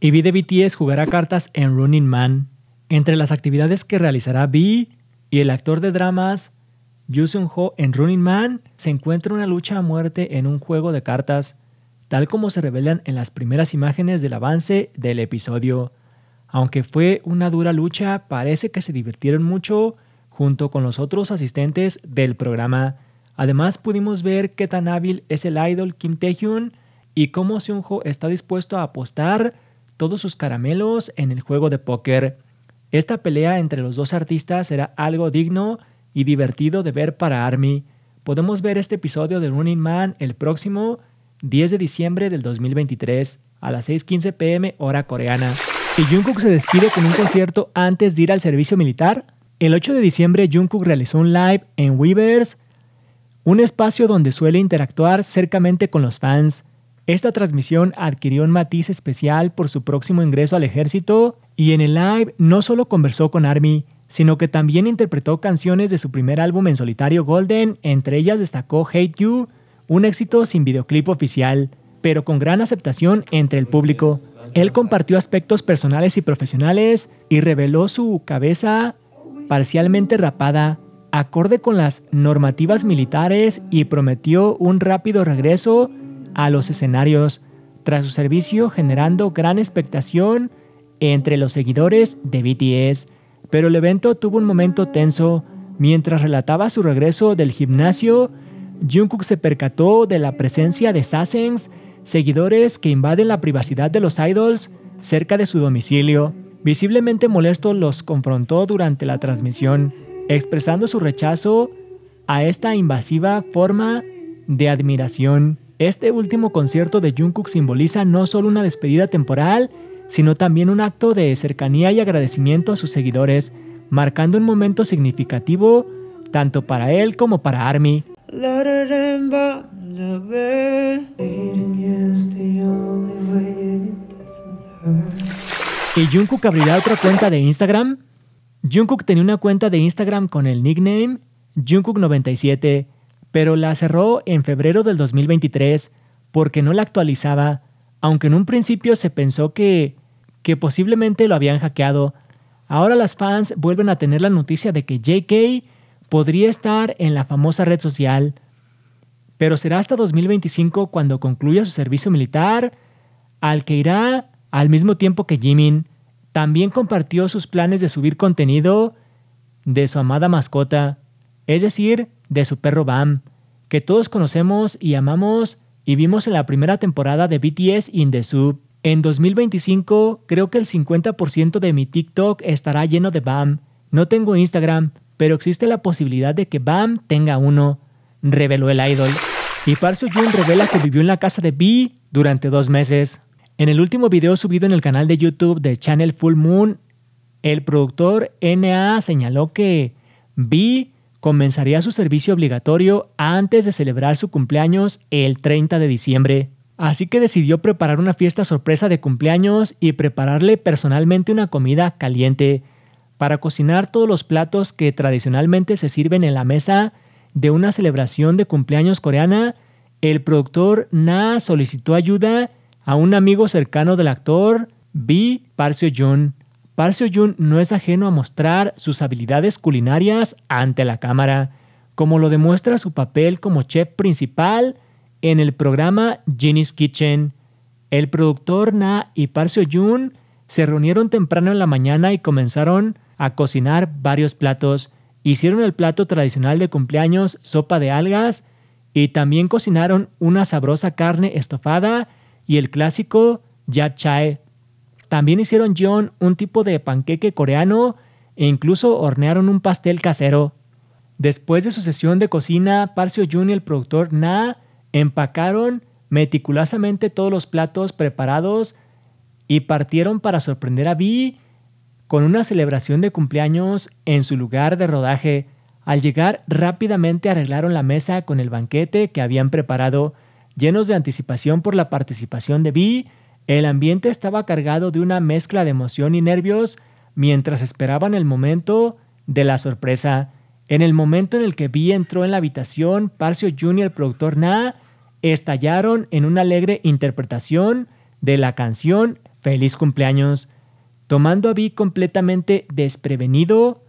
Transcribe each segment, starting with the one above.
Y V de BTS jugará cartas en Running Man. Entre las actividades que realizará B y el actor de dramas Yoo Ho en Running Man, se encuentra una lucha a muerte en un juego de cartas, tal como se revelan en las primeras imágenes del avance del episodio. Aunque fue una dura lucha, parece que se divirtieron mucho junto con los otros asistentes del programa. Además, pudimos ver qué tan hábil es el idol Kim Taehyun y cómo Ho está dispuesto a apostar todos sus caramelos en el juego de póker. Esta pelea entre los dos artistas será algo digno y divertido de ver para Army. Podemos ver este episodio de Running Man el próximo 10 de diciembre del 2023 a las 6:15 pm hora coreana. ¿Y Jungkook se despide con un concierto antes de ir al servicio militar, el 8 de diciembre Jungkook realizó un live en Weavers un espacio donde suele interactuar cercamente con los fans. Esta transmisión adquirió un matiz especial por su próximo ingreso al ejército y en el live no solo conversó con Army, sino que también interpretó canciones de su primer álbum en solitario Golden, entre ellas destacó Hate You, un éxito sin videoclip oficial, pero con gran aceptación entre el público. Él compartió aspectos personales y profesionales y reveló su cabeza parcialmente rapada acorde con las normativas militares y prometió un rápido regreso a los escenarios tras su servicio generando gran expectación entre los seguidores de BTS, pero el evento tuvo un momento tenso. Mientras relataba su regreso del gimnasio, Jungkook se percató de la presencia de sasaengs, seguidores que invaden la privacidad de los idols cerca de su domicilio. Visiblemente molesto los confrontó durante la transmisión expresando su rechazo a esta invasiva forma de admiración. Este último concierto de Jungkook simboliza no solo una despedida temporal, sino también un acto de cercanía y agradecimiento a sus seguidores, marcando un momento significativo tanto para él como para ARMY. Y Jungkook abrirá otra cuenta de Instagram Jungkook tenía una cuenta de Instagram con el nickname Jungkook97, pero la cerró en febrero del 2023 porque no la actualizaba, aunque en un principio se pensó que, que posiblemente lo habían hackeado. Ahora las fans vuelven a tener la noticia de que JK podría estar en la famosa red social, pero será hasta 2025 cuando concluya su servicio militar, al que irá al mismo tiempo que Jimin. También compartió sus planes de subir contenido de su amada mascota, es decir, de su perro Bam, que todos conocemos y amamos y vimos en la primera temporada de BTS In The Sub. En 2025 creo que el 50% de mi TikTok estará lleno de BAM. No tengo Instagram, pero existe la posibilidad de que BAM tenga uno, reveló el idol. Y Park Jun revela que vivió en la casa de B durante dos meses. En el último video subido en el canal de YouTube de Channel Full Moon, el productor NA señaló que B comenzaría su servicio obligatorio antes de celebrar su cumpleaños el 30 de diciembre. Así que decidió preparar una fiesta sorpresa de cumpleaños y prepararle personalmente una comida caliente para cocinar todos los platos que tradicionalmente se sirven en la mesa de una celebración de cumpleaños coreana. El productor Na solicitó ayuda a un amigo cercano del actor, B. parcio Jun. parcio Jun no es ajeno a mostrar sus habilidades culinarias ante la cámara, como lo demuestra su papel como chef principal en el programa Ginny's Kitchen. El productor Na y parcio Jun se reunieron temprano en la mañana y comenzaron a cocinar varios platos. Hicieron el plato tradicional de cumpleaños, sopa de algas, y también cocinaron una sabrosa carne estofada y el clásico Yat También hicieron John un tipo de panqueque coreano e incluso hornearon un pastel casero. Después de su sesión de cocina, Parcio Jun y el productor Na empacaron meticulosamente todos los platos preparados y partieron para sorprender a Vi con una celebración de cumpleaños en su lugar de rodaje. Al llegar rápidamente arreglaron la mesa con el banquete que habían preparado llenos de anticipación por la participación de Vi, el ambiente estaba cargado de una mezcla de emoción y nervios mientras esperaban el momento de la sorpresa. En el momento en el que Vi entró en la habitación, Parcio Jr. y el productor Na estallaron en una alegre interpretación de la canción Feliz cumpleaños, tomando a Vi completamente desprevenido,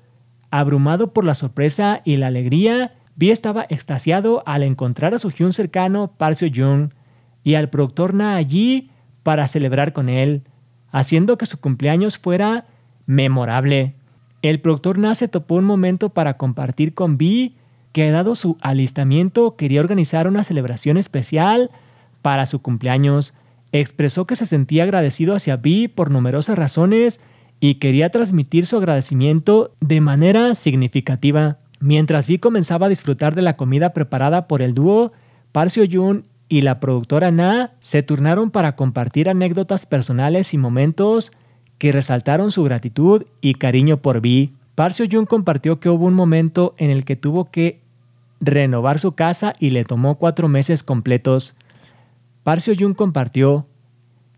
abrumado por la sorpresa y la alegría, Vi estaba extasiado al encontrar a su Hyun cercano, Parcio Jung, y al productor Na allí para celebrar con él, haciendo que su cumpleaños fuera memorable. El productor Na se topó un momento para compartir con Vi que dado su alistamiento quería organizar una celebración especial para su cumpleaños. Expresó que se sentía agradecido hacia Vi por numerosas razones y quería transmitir su agradecimiento de manera significativa. Mientras Vi comenzaba a disfrutar de la comida preparada por el dúo, Parcio Jun y la productora Na se turnaron para compartir anécdotas personales y momentos que resaltaron su gratitud y cariño por Vi. Parcio Jun compartió que hubo un momento en el que tuvo que renovar su casa y le tomó cuatro meses completos. Parcio Jun compartió,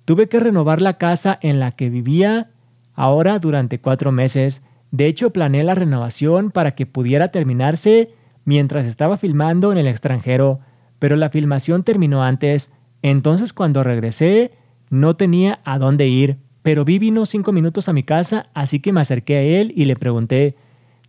tuve que renovar la casa en la que vivía ahora durante cuatro meses. De hecho, planeé la renovación para que pudiera terminarse mientras estaba filmando en el extranjero, pero la filmación terminó antes, entonces cuando regresé no tenía a dónde ir, pero vi vino cinco minutos a mi casa, así que me acerqué a él y le pregunté,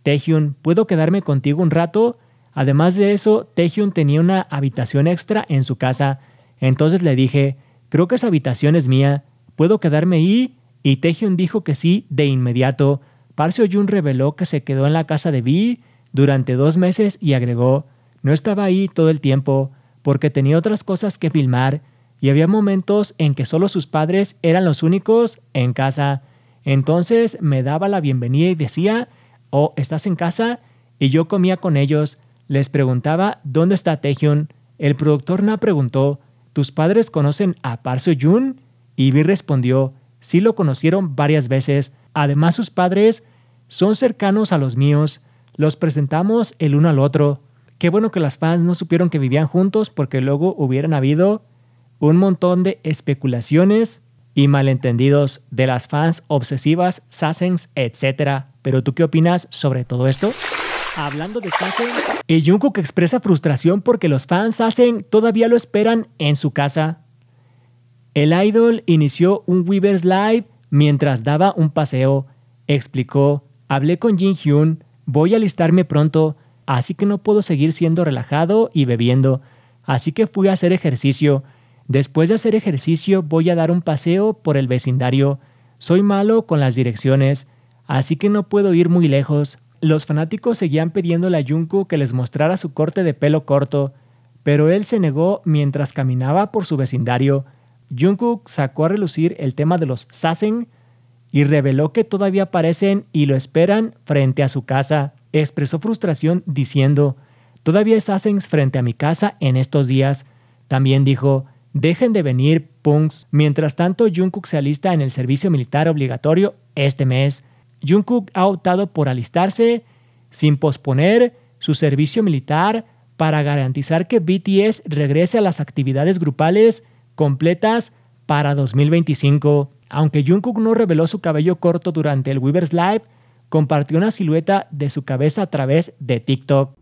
Tehyun, ¿puedo quedarme contigo un rato? Además de eso, Tehyun tenía una habitación extra en su casa, entonces le dije, creo que esa habitación es mía, ¿puedo quedarme ahí? Y Tehyun dijo que sí de inmediato, Parcio Jun reveló que se quedó en la casa de Vi durante dos meses y agregó, no estaba ahí todo el tiempo porque tenía otras cosas que filmar y había momentos en que solo sus padres eran los únicos en casa. Entonces me daba la bienvenida y decía, oh, ¿estás en casa? Y yo comía con ellos. Les preguntaba, ¿dónde está Taehyun? El productor Na preguntó, ¿tus padres conocen a Parso Jun? Y Vi respondió, sí lo conocieron varias veces, Además sus padres son cercanos a los míos, los presentamos el uno al otro. Qué bueno que las fans no supieron que vivían juntos porque luego hubieran habido un montón de especulaciones y malentendidos de las fans obsesivas, Sassens, etc. Pero tú qué opinas sobre todo esto? Hablando de Sassens, y Jungkook expresa frustración porque los fans Sassen todavía lo esperan en su casa. El idol inició un Weavers Live Mientras daba un paseo, explicó, hablé con Jin Hyun, voy a alistarme pronto, así que no puedo seguir siendo relajado y bebiendo, así que fui a hacer ejercicio. Después de hacer ejercicio voy a dar un paseo por el vecindario. Soy malo con las direcciones, así que no puedo ir muy lejos. Los fanáticos seguían pidiéndole a Junko que les mostrara su corte de pelo corto, pero él se negó mientras caminaba por su vecindario. Jungkook sacó a relucir el tema de los Sassen y reveló que todavía aparecen y lo esperan frente a su casa. Expresó frustración diciendo, todavía hay frente a mi casa en estos días. También dijo, dejen de venir, punks. Mientras tanto, Jungkook se alista en el servicio militar obligatorio este mes. Jungkook ha optado por alistarse sin posponer su servicio militar para garantizar que BTS regrese a las actividades grupales completas para 2025. Aunque Jungkook no reveló su cabello corto durante el Weavers Live, compartió una silueta de su cabeza a través de TikTok.